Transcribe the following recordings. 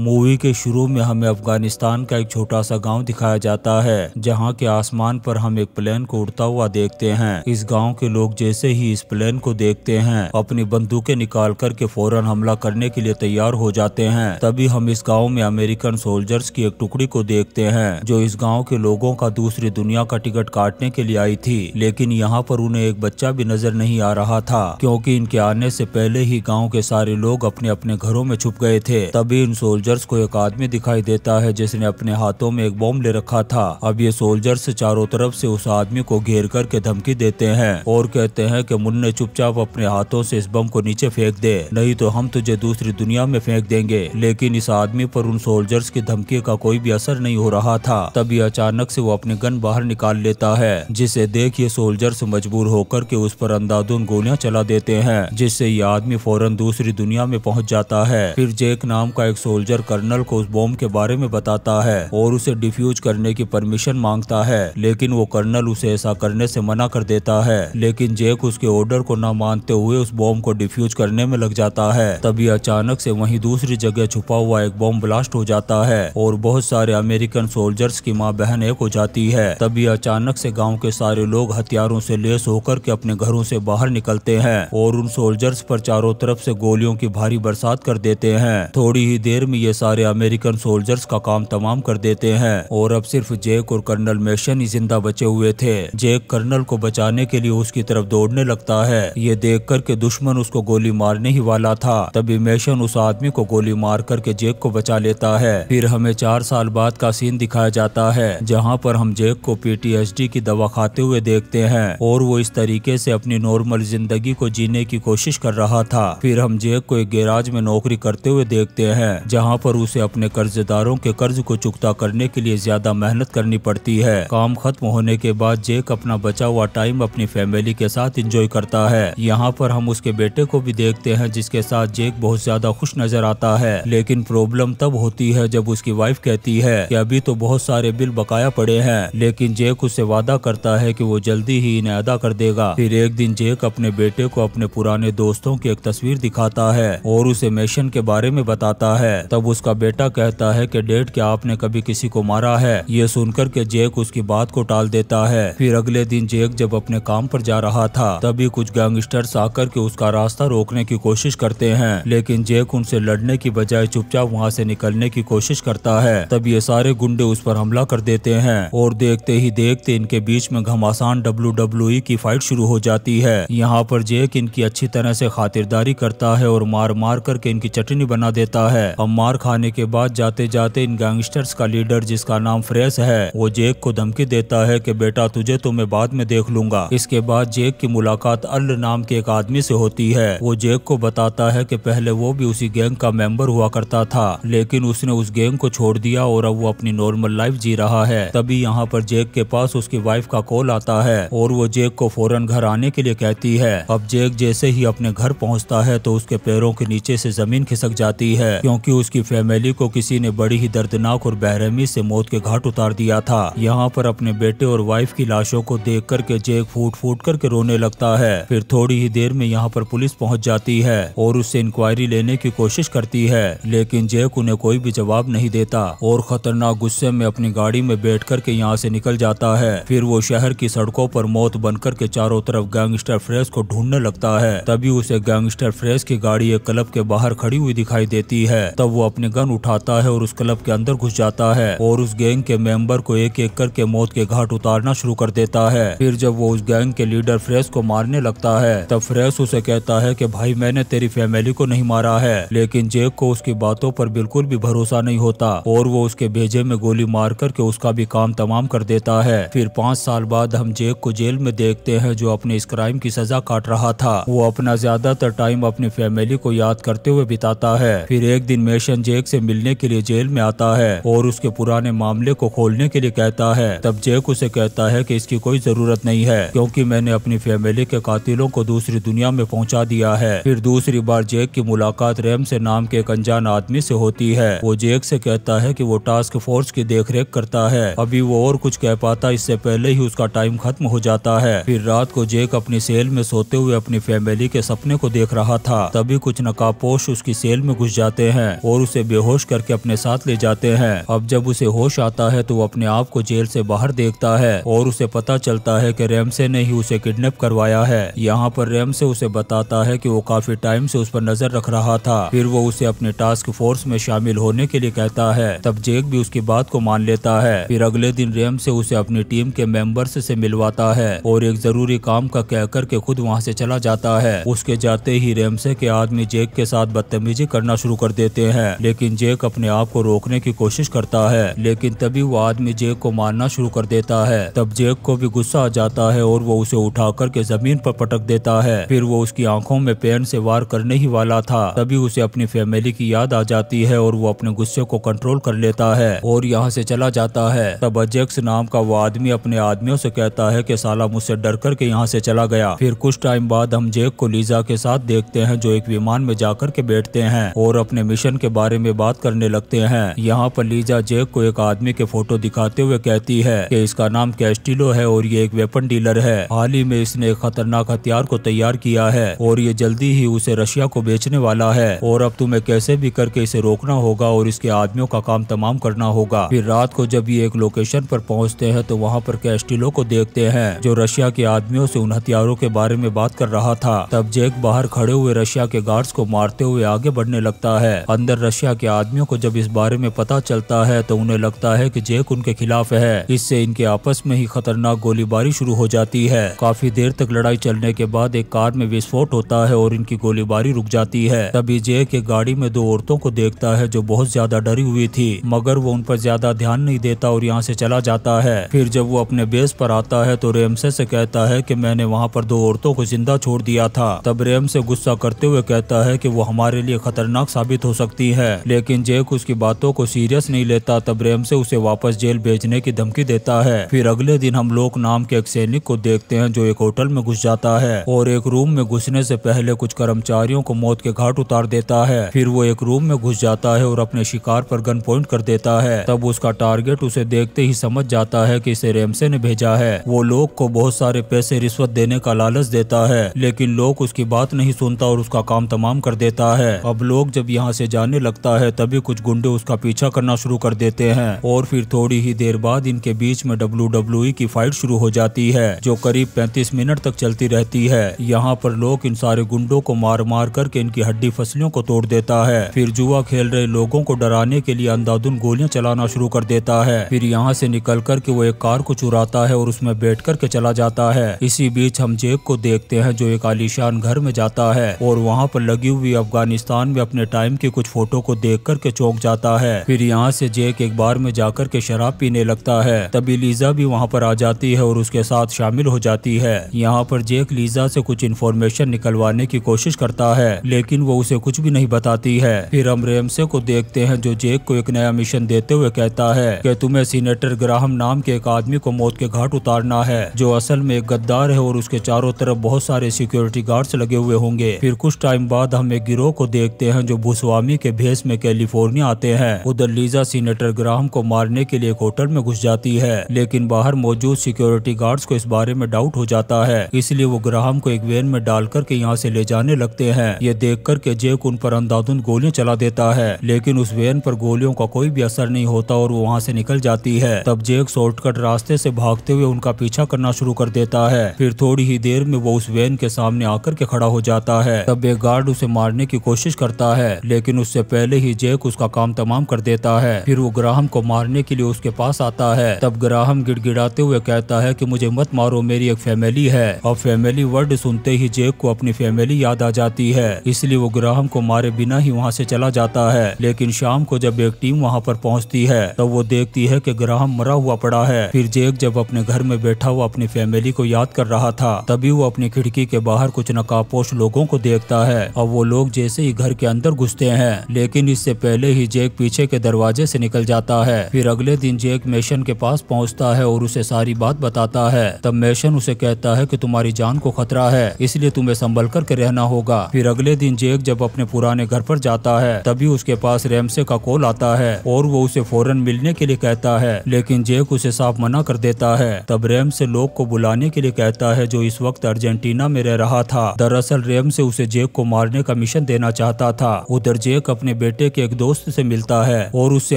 movie के शुरू में हमें अफगानिस्तान का एक छोटा सा गांव दिखाया जाता है जहां के आसमान पर हम एक प्लेन को उड़ता हुआ देखते हैं इस गांव के लोग जैसे ही इस प्लेन को देखते हैं अपनी बंदूकें निकाल कर के फौरन हमला करने के लिए तैयार हो जाते हैं तभी हम इस गांव में अमेरिकन सोल्जर्स की एक टुकड़ी को देखते हैं जो इस गाँव के लोगों का दूसरी दुनिया का टिकट काटने के लिए आई थी लेकिन यहाँ पर उन्हें एक बच्चा भी नजर नहीं आ रहा था क्योंकि इनके आने से पहले ही गाँव के सारे लोग अपने अपने घरों में छुप गए थे तभी इन सोल्जर सोल्जर्स को एक आदमी दिखाई देता है जिसने अपने हाथों में एक बॉम्ब ले रखा था अब ये सोल्जर्स चारों तरफ से उस आदमी को घेर करके धमकी देते हैं और कहते हैं कि मुन्ने चुपचाप अपने हाथों से इस बम को नीचे फेंक दे नहीं तो हम तुझे दूसरी दुनिया में फेंक देंगे लेकिन इस आदमी पर उन सोल्जर्स की धमकी का कोई भी असर नहीं हो रहा था तभी अचानक से वो अपनी गन बाहर निकाल लेता है जिसे देख ये सोल्जर्स मजबूर होकर के उस पर अंदाधुन गोलियां चला देते हैं जिससे ये आदमी फौरन दूसरी दुनिया में पहुंच जाता है फिर जेक नाम का एक सोल्जर मेजर कर्नल को उस बॉम्ब के बारे में बताता है और उसे डिफ्यूज करने की परमिशन मांगता है लेकिन वो कर्नल उसे ऐसा करने से मना कर देता है लेकिन जेक उसके ऑर्डर को न मानते हुए उस बॉम्ब को डिफ्यूज करने में लग जाता है तभी अचानक से वहीं दूसरी जगह छुपा हुआ एक बॉम्ब ब्लास्ट हो जाता है और बहुत सारे अमेरिकन सोल्जर्स की माँ बहन एक हो जाती है तभी अचानक से गांव के सारे लोग हथियारों से लेस होकर के अपने घरों से बाहर निकलते हैं और उन सोल्जर्स पर चारों तरफ से गोलियों की भारी बरसात कर देते हैं थोड़ी ही देर में ये सारे अमेरिकन सोल्जर्स का काम तमाम कर देते हैं और अब सिर्फ जेक और कर्नल मेशन ही जिंदा बचे हुए थे जेक कर्नल को बचाने के लिए उसकी तरफ दौड़ने लगता है ये देख कर के दुश्मन उसको गोली मारने ही वाला था तभी मेशन उस आदमी को गोली मार करके जेक को बचा लेता है फिर हमें चार साल बाद का सीन दिखाया जाता है जहाँ पर हम जेक को पीटीएसडी की दवा खाते हुए देखते हैं और वो इस तरीके से अपनी नॉर्मल जिंदगी को जीने की कोशिश कर रहा था फिर हम जेक को एक गैराज में नौकरी करते हुए देखते हैं जहाँ जहां पर उसे अपने कर्जदारों के कर्ज को चुकता करने के लिए ज्यादा मेहनत करनी पड़ती है काम खत्म होने के बाद जेक अपना बचा हुआ टाइम अपनी फैमिली के साथ एंजॉय करता है यहाँ पर हम उसके बेटे को भी देखते हैं जिसके साथ जेक बहुत ज्यादा खुश नजर आता है लेकिन प्रॉब्लम तब होती है जब उसकी वाइफ कहती है कि अभी तो बहुत सारे बिल बकाया पड़े हैं लेकिन जेक उससे वादा करता है कि वो जल्दी ही इन्हें अदा कर देगा फिर एक दिन जेक अपने बेटे को अपने पुराने दोस्तों की एक तस्वीर दिखाता है और उसे मेशन के बारे में बताता है तब तब उसका बेटा कहता है कि डेड क्या आपने कभी किसी को मारा है ये सुनकर के जेक उसकी बात को टाल देता है फिर अगले दिन जेक जब अपने काम पर जा रहा था तभी कुछ गैंगस्टर्स आकर के उसका रास्ता रोकने की कोशिश करते हैं लेकिन जेक उनसे लड़ने की बजाय चुपचाप वहाँ से निकलने की कोशिश करता है तब ये सारे गुंडे उस पर हमला कर देते हैं और देखते ही देखते इनके बीच में घमासान डब्ल्यू की फाइट शुरू हो जाती है यहाँ पर जेक इनकी अच्छी तरह से खातिरदारी करता है और मार मार करके इनकी चटनी बना देता है मार मार खाने के बाद जाते जाते इन गैंगस्टर्स का लीडर जिसका नाम फ्रेस है वो जेक को धमकी देता है कि बेटा तुझे तो मैं बाद में देख लूंगा इसके बाद जेक की मुलाकात अल नाम के एक आदमी से होती है वो जेक को बताता है कि पहले वो भी उसी गैंग का मेंबर हुआ करता था लेकिन उसने उस गैंग को छोड़ दिया और अब वो अपनी नॉर्मल लाइफ जी रहा है तभी यहाँ पर जेक के पास उसकी वाइफ का कॉल आता है और वो जेक को फौरन घर आने के लिए कहती है अब जेक जैसे ही अपने घर पहुँचता है तो उसके पैरों के नीचे से जमीन खिसक जाती है क्योंकि उसकी फैमिली को किसी ने बड़ी ही दर्दनाक और बहरहमी से मौत के घाट उतार दिया था यहाँ पर अपने बेटे और वाइफ की लाशों को देख कर के जेक फूट फूट करके रोने लगता है फिर थोड़ी ही देर में यहाँ पर पुलिस पहुँच जाती है और उससे इंक्वायरी लेने की कोशिश करती है लेकिन जेक उन्हें कोई भी जवाब नहीं देता और खतरनाक गुस्से में अपनी गाड़ी में बैठ करके यहाँ से निकल जाता है फिर वो शहर की सड़कों पर मौत बनकर के चारों तरफ गैंगस्टर फ्रेश को ढूंढने लगता है तभी उसे गैंगस्टर फ्रेश की गाड़ी एक क्लब के बाहर खड़ी हुई दिखाई देती है तब वो अपने गन उठाता है और उस क्लब के अंदर घुस जाता है और उस गैंग के मेंबर को एक एक करके मौत के घाट उतारना शुरू कर देता है फिर जब वो उस गैंग के लीडर फ्रेश को मारने लगता है तब फ्रेश उसे कहता है की भाई मैंने तेरी फैमिली को नहीं मारा है लेकिन जेक को उसकी बातों पर बिल्कुल भी भरोसा नहीं होता और वो उसके भेजे में गोली मार करके उसका भी काम तमाम कर देता है फिर पाँच साल बाद हम जेक को जेल में देखते हैं जो अपने इस क्राइम की सजा काट रहा था वो अपना ज्यादातर टाइम अपनी फैमिली को याद करते हुए बिताता है फिर एक दिन मेशन जेक से मिलने के लिए जेल में आता है और उसके पुराने मामले को खोलने के लिए कहता है तब जेक उसे कहता है कि इसकी कोई जरूरत नहीं है क्योंकि मैंने अपनी फैमिली के कातिलों को दूसरी दुनिया में पहुंचा दिया है फिर दूसरी बार जेक की मुलाकात रेम से नाम के एक अनजान आदमी से होती है वो जेक से कहता है कि वो टास्क फोर्स की देखरेख करता है अभी वो और कुछ कह पाता इससे पहले ही उसका टाइम खत्म हो जाता है फिर रात को जेक अपनी सेल में सोते हुए अपनी फैमिली के सपने को देख रहा था तभी कुछ नकापोश उसकी सेल में घुस जाते हैं और उसे बेहोश करके अपने साथ ले जाते हैं अब जब उसे होश आता है तो वो अपने आप को जेल से बाहर देखता है और उसे पता चलता है कि रेमसे ने ही उसे किडनैप करवाया है यहाँ पर रेमसे उसे बताता है कि वो काफी टाइम से उस पर नजर रख रहा था फिर वो उसे अपने टास्क फोर्स में शामिल होने के लिए कहता है तब जेक भी उसकी बात को मान लेता है फिर अगले दिन रेम से उसे अपनी टीम के मेंबर्स से मिलवाता है और एक जरूरी काम का कह करके खुद वहाँ से चला जाता है उसके जाते ही रेमसे के आदमी जेक के साथ बदतमीजी करना शुरू कर देते हैं लेकिन जेक अपने आप को रोकने की कोशिश करता है लेकिन तभी वो आदमी जेक को मारना शुरू कर देता है तब जेक को भी गुस्सा आ जाता है और वो उसे उठा करके जमीन पर पटक देता है फिर वो उसकी आंखों में पेन से वार करने ही वाला था तभी उसे अपनी फैमिली की याद आ जाती है और वो अपने गुस्से को कंट्रोल कर लेता है और यहाँ से चला जाता है तब अजेक्स नाम का वो आदमी अपने आदमियों से कहता है कि साला मुझसे डर करके यहाँ से चला गया फिर कुछ टाइम बाद हम जेक को लीजा के साथ देखते हैं जो एक विमान में जाकर के बैठते हैं और अपने मिशन के बारे बारे में बात करने लगते हैं यहाँ पर लीजा जेक को एक आदमी के फोटो दिखाते हुए कहती है कि इसका नाम कैस्टिलो है और ये एक वेपन डीलर है हाल ही में इसने एक खतरनाक हथियार को तैयार किया है और ये जल्दी ही उसे रशिया को बेचने वाला है और अब तुम्हें कैसे भी करके इसे रोकना होगा और इसके आदमियों का काम तमाम करना होगा फिर रात को जब ये एक लोकेशन पर पहुंचते हैं तो वहाँ पर कैस्टिलो को देखते हैं जो रशिया के आदमियों से उन हथियारों के बारे में बात कर रहा था तब जेक बाहर खड़े हुए रशिया के गार्ड्स को मारते हुए आगे बढ़ने लगता है अंदर रशिया के आदमियों को जब इस बारे में पता चलता है तो उन्हें लगता है कि जेक उनके खिलाफ है इससे इनके आपस में ही खतरनाक गोलीबारी शुरू हो जाती है काफी देर तक लड़ाई चलने के बाद एक कार में विस्फोट होता है और इनकी गोलीबारी रुक जाती है तभी जेक एक गाड़ी में दो औरतों को देखता है जो बहुत ज्यादा डरी हुई थी मगर वो उन पर ज्यादा ध्यान नहीं देता और यहाँ से चला जाता है फिर जब वो अपने बेस पर आता है तो रेमसे से कहता है कि मैंने वहाँ पर दो औरतों को जिंदा छोड़ दिया था तब रेम से गुस्सा करते हुए कहता है कि वो हमारे लिए खतरनाक साबित हो सकती है है लेकिन जेक उसकी बातों को सीरियस नहीं लेता तब रेम से उसे वापस जेल भेजने की धमकी देता है फिर अगले दिन हम लोग नाम के एक सैनिक को देखते हैं जो एक होटल में घुस जाता है और एक रूम में घुसने से पहले कुछ कर्मचारियों को मौत के घाट उतार देता है फिर वो एक रूम में घुस जाता है और अपने शिकार पर गन पॉइंट कर देता है तब उसका टारगेट उसे देखते ही समझ जाता है कि इसे रेमसे ने भेजा है वो लोग को बहुत सारे पैसे रिश्वत देने का लालच देता है लेकिन लोग उसकी बात नहीं सुनता और उसका काम तमाम कर देता है अब लोग जब यहाँ से जाने लगते लगता है तभी कुछ गुंडे उसका पीछा करना शुरू कर देते हैं और फिर थोड़ी ही देर बाद इनके बीच में डब्ल्यू e की फाइट शुरू हो जाती है जो करीब पैंतीस मिनट तक चलती रहती है यहाँ पर लोग इन सारे गुंडों को मार मार करके इनकी हड्डी फसलियों को तोड़ देता है फिर जुआ खेल रहे लोगों को डराने के लिए अंधाधुन गोलियां चलाना शुरू कर देता है फिर यहाँ से निकल कर के वो एक कार को चुराता है और उसमें बैठ कर के चला जाता है इसी बीच हम जेब को देखते हैं जो एक आलिशान घर में जाता है और वहाँ पर लगी हुई अफगानिस्तान में अपने टाइम के कुछ फोटो को देख कर के चौंक जाता है फिर यहाँ से जेक एक बार में जाकर के शराब पीने लगता है तभी लीजा भी वहाँ पर आ जाती है और उसके साथ शामिल हो जाती है यहाँ पर जेक लीजा से कुछ इन्फॉर्मेशन निकलवाने की कोशिश करता है लेकिन वो उसे कुछ भी नहीं बताती है फिर हम रेमसे को देखते हैं जो जेक को एक नया मिशन देते हुए कहता है कि तुम्हें सीनेटर ग्राहम नाम के एक आदमी को मौत के घाट उतारना है जो असल में एक गद्दार है और उसके चारों तरफ बहुत सारे सिक्योरिटी गार्ड्स लगे हुए होंगे फिर कुछ टाइम बाद हम एक गिरोह को देखते हैं जो भूस्वामी के भेस में कैलिफोर्निया आते हैं उधर लीजा सीनेटर ग्राहम को मारने के लिए एक होटल में घुस जाती है लेकिन बाहर मौजूद सिक्योरिटी गार्ड्स को इस बारे में डाउट हो जाता है इसलिए वो ग्राहम को एक वेन में डाल करके यहाँ से ले जाने लगते हैं ये देख कर के जेक उन पर अंधाधुन गोलियां चला देता है लेकिन उस वेन पर गोलियों का कोई भी असर नहीं होता और वो वहाँ से निकल जाती है तब जेक शॉर्टकट रास्ते से भागते हुए उनका पीछा करना शुरू कर देता है फिर थोड़ी ही देर में वो उस वैन के सामने आकर के खड़ा हो जाता है तब एक गार्ड उसे मारने की कोशिश करता है लेकिन उससे पहले ही जैक उसका काम तमाम कर देता है फिर वो ग्राहम को मारने के लिए उसके पास आता है तब ग्राहम गिड़गिड़ाते हुए कहता है की मुझे मत मारो मेरी एक फैमिली है और फैमिली वर्ड सुनते ही जैक को अपनी फैमिली याद आ जाती है इसलिए वो ग्राहम को मारे बिना ही वहाँ से चला जाता है लेकिन शाम को जब एक टीम वहाँ पर पहुँचती है तब वो देखती है की ग्राहम मरा हुआ पड़ा है फिर जेक जब अपने घर में बैठा हुआ अपनी फैमिली को याद कर रहा था तभी वो अपनी खिड़की के बाहर कुछ नकापोश लोगों को देखता है और वो लोग जैसे ही घर के अंदर घुसते हैं लेकिन इससे पहले ही जेक पीछे के दरवाजे से निकल जाता है फिर अगले दिन जेक मेशन के पास पहुंचता है और उसे सारी बात बताता है तब मेशन उसे कहता है कि तुम्हारी जान को खतरा है इसलिए तुम्हें संभल करके रहना होगा फिर अगले दिन जेक जब अपने पुराने घर पर जाता है तभी उसके पास रेमसे का कॉल आता है और वो उसे फौरन मिलने के लिए कहता है लेकिन जेक उसे साफ मना कर देता है तब रेम से लोग को बुलाने के लिए कहता है जो इस वक्त अर्जेंटीना में रह रहा था दरअसल रेम से उसे जेक को मारने का मिशन देना चाहता था उधर जेक अपने अपने बेटे के एक दोस्त से मिलता है और उससे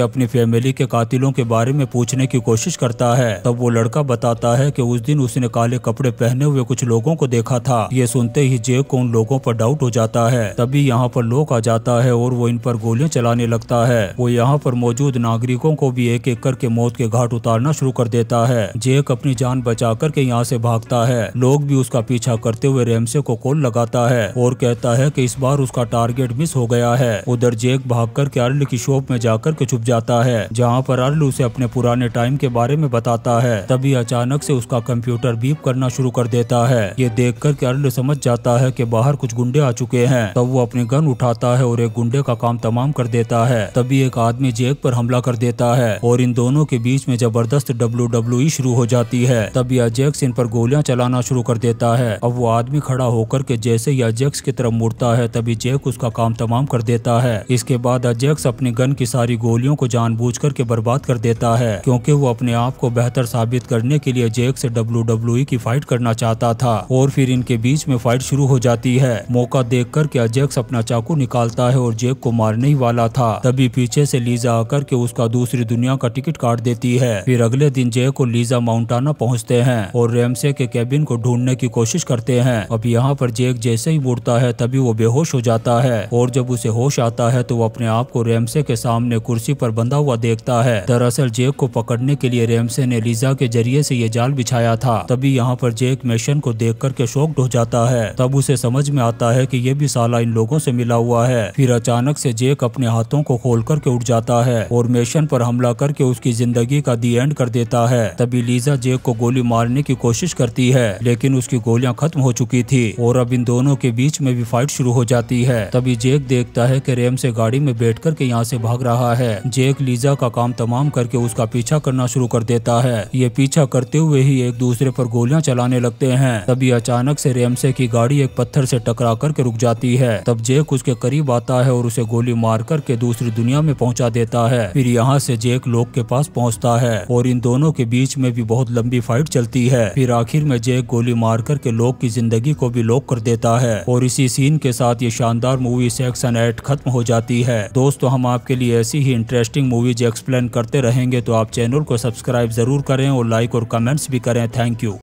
अपनी फैमिली के कातिलों के बारे में पूछने की कोशिश करता है तब वो लड़का बताता है कि उस दिन उसने काले कपड़े पहने हुए कुछ लोगों को देखा था ये सुनते ही जेक को उन लोगों पर डाउट हो जाता है तभी यहाँ पर लोग आ जाता है और वो इन पर गोलियां चलाने लगता है वो यहाँ पर मौजूद नागरिकों को भी एक एक करके मौत के घाट उतारना शुरू कर देता है जेक अपनी जान बचा करके यहाँ से भागता है लोग भी उसका पीछा करते हुए रेमसे को कॉल लगाता है और कहता है की इस बार उसका टारगेट मिस हो गया है उधर जेक भाग भागकर के अर्ल की शॉप में जाकर के छुप जाता है जहाँ पर अर्ल उसे अपने पुराने टाइम के बारे में बताता है तभी अचानक से उसका कंप्यूटर बीप करना शुरू कर देता है ये देख कर के अर्ल समझ जाता है की बाहर कुछ गुंडे आ चुके हैं तब वो अपने गन उठाता है और एक गुंडे का काम तमाम कर देता है तभी एक आदमी जेक पर हमला कर देता है और इन दोनों के बीच में जबरदस्त डब्ल्यू शुरू हो जाती है तभी जेक्स इन पर गोलियां चलाना शुरू कर देता है अब वो आदमी खड़ा होकर के जैसे ही जेक्स की तरफ मुड़ता है तभी जेक उसका काम तमाम कर देता है इसके बाद अजैक्स अपने गन की सारी गोलियों को जानबूझ करके बर्बाद कर देता है क्योंकि वो अपने आप को बेहतर साबित करने के लिए अजैक्स से डब्ल्यू की फाइट करना चाहता था और फिर इनके बीच में फाइट शुरू हो जाती है मौका देख कर के अजैक्स अपना चाकू निकालता है और जेक को मारने ही वाला था तभी पीछे से लीजा आकर के उसका दूसरी दुनिया का टिकट काट देती है फिर अगले दिन जेक और लीजा माउंटाना पहुँचते हैं और रेमसे के केबिन को ढूंढने की कोशिश करते हैं अब यहाँ पर जेक जैसे ही मुड़ता है तभी वो बेहोश हो जाता है और जब उसे होश आता है तो वो अपने आप को रेमसे के सामने कुर्सी पर बंधा हुआ देखता है दरअसल जेक को पकड़ने के लिए रेमसे ने लीजा के जरिए से ये जाल बिछाया था तभी यहाँ पर जेक मेशन को देख करके शोक हो जाता है तब उसे समझ में आता है की ये भी साला इन लोगों से मिला हुआ है फिर अचानक से जेक अपने हाथों को खोल करके उठ जाता है और मेशन पर हमला करके उसकी जिंदगी का दी एंड कर देता है तभी लीजा जेक को गोली मारने की कोशिश करती है लेकिन उसकी गोलियां खत्म हो चुकी थी और अब इन दोनों के बीच में भी फाइट शुरू हो जाती है तभी जेक देखता है कि रेम से गाड़ी में बैठ करके यहाँ से भाग रहा है जेक लीजा का काम तमाम करके उसका पीछा करना शुरू कर देता है ये पीछा करते हुए ही एक दूसरे पर गोलियां चलाने लगते हैं तभी अचानक से रेमसे की गाड़ी एक पत्थर से टकरा करके रुक जाती है तब जेक उसके करीब आता है और उसे गोली मार करके दूसरी दुनिया में पहुँचा देता है फिर यहाँ से जेक लोग के पास पहुँचता है और इन दोनों के बीच में भी बहुत लंबी फाइट चलती है फिर आखिर में जेक गोली मार करके लोग की जिंदगी को भी लोक कर देता है और इसी सीन के साथ ये शानदार मूवी सेक्शन एट खत्म हो जाती जाती है दोस्तों हम आपके लिए ऐसी ही इंटरेस्टिंग मूवीज एक्सप्लेन करते रहेंगे तो आप चैनल को सब्सक्राइब जरूर करें और लाइक और कमेंट्स भी करें थैंक यू